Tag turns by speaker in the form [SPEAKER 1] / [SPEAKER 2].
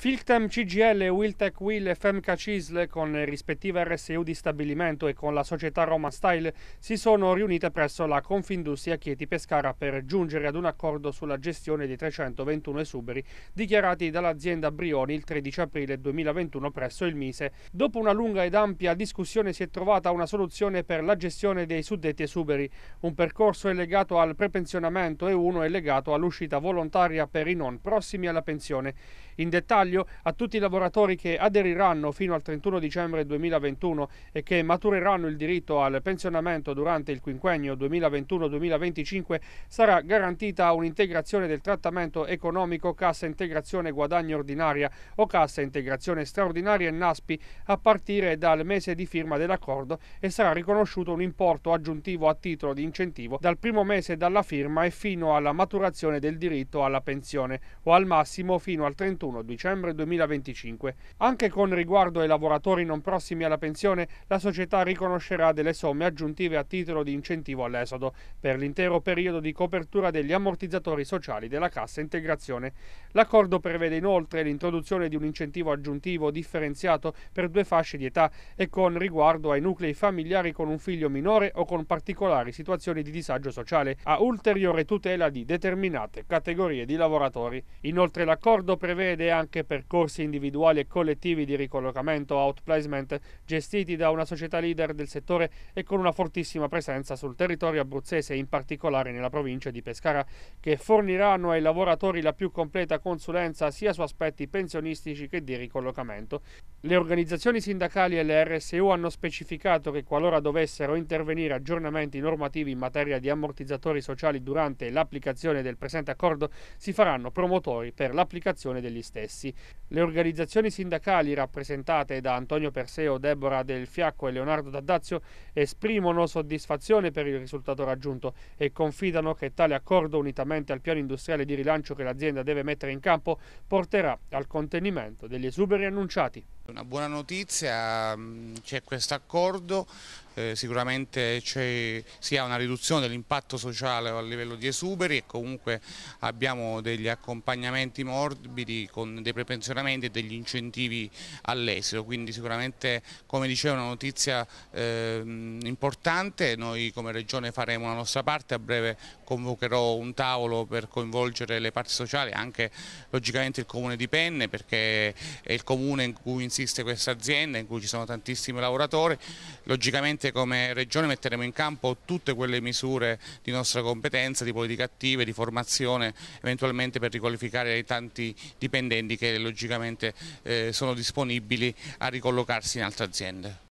[SPEAKER 1] Filtem CGL, Wiltec Will e Femca Cisle, con le rispettive RSU di stabilimento e con la società Roma Style, si sono riunite presso la Confindustria Chieti Pescara per giungere ad un accordo sulla gestione dei 321 esuberi dichiarati dall'azienda Brioni il 13 aprile 2021 presso il Mise. Dopo una lunga ed ampia discussione si è trovata una soluzione per la gestione dei suddetti esuberi. Un percorso è legato al prepensionamento e uno è legato all'uscita volontaria per i non prossimi alla pensione. In dettaglio taglio a tutti i lavoratori che aderiranno fino al 31 dicembre 2021 e che matureranno il diritto al pensionamento durante il quinquennio 2021-2025 sarà garantita un'integrazione del trattamento economico cassa integrazione guadagno ordinaria o cassa integrazione straordinaria e NASPI a partire dal mese di firma dell'accordo e sarà riconosciuto un importo aggiuntivo a titolo di incentivo dal primo mese dalla firma e fino alla maturazione del diritto alla pensione o al massimo fino al 31 dicembre dicembre 2025. Anche con riguardo ai lavoratori non prossimi alla pensione, la società riconoscerà delle somme aggiuntive a titolo di incentivo all'esodo per l'intero periodo di copertura degli ammortizzatori sociali della cassa integrazione. L'accordo prevede inoltre l'introduzione di un incentivo aggiuntivo differenziato per due fasce di età e con riguardo ai nuclei familiari con un figlio minore o con particolari situazioni di disagio sociale, a ulteriore tutela di determinate categorie di lavoratori. Inoltre l'accordo prevede anche percorsi individuali e collettivi di ricollocamento outplacement gestiti da una società leader del settore e con una fortissima presenza sul territorio abruzzese, in particolare nella provincia di Pescara, che forniranno ai lavoratori la più completa consulenza sia su aspetti pensionistici che di ricollocamento. Le organizzazioni sindacali e le RSU hanno specificato che qualora dovessero intervenire aggiornamenti normativi in materia di ammortizzatori sociali durante l'applicazione del presente accordo, si faranno promotori per l'applicazione degli stessi. Le organizzazioni sindacali rappresentate da Antonio Perseo, Deborah Del Fiacco e Leonardo D'Addazio esprimono soddisfazione per il risultato raggiunto e confidano che tale accordo, unitamente al piano industriale di rilancio che l'azienda deve mettere in campo, porterà al
[SPEAKER 2] contenimento
[SPEAKER 1] degli esuberi annunciati.
[SPEAKER 2] Una buona notizia, mm, c'è questo accordo eh, sicuramente c'è sia una riduzione dell'impatto sociale a livello di esuberi e comunque abbiamo degli accompagnamenti morbidi con dei prepensionamenti e degli incentivi all'esito, quindi sicuramente come dicevo una notizia eh, importante, noi come Regione faremo la nostra parte, a breve convocherò un tavolo per coinvolgere le parti sociali, anche logicamente il Comune di Penne perché è il Comune in cui insiste questa azienda, in cui ci sono tantissimi lavoratori, logicamente sicuramente come Regione metteremo in campo tutte quelle misure di nostra competenza, di politica attiva, di formazione, eventualmente per riqualificare i tanti dipendenti che logicamente eh, sono disponibili a ricollocarsi in altre aziende.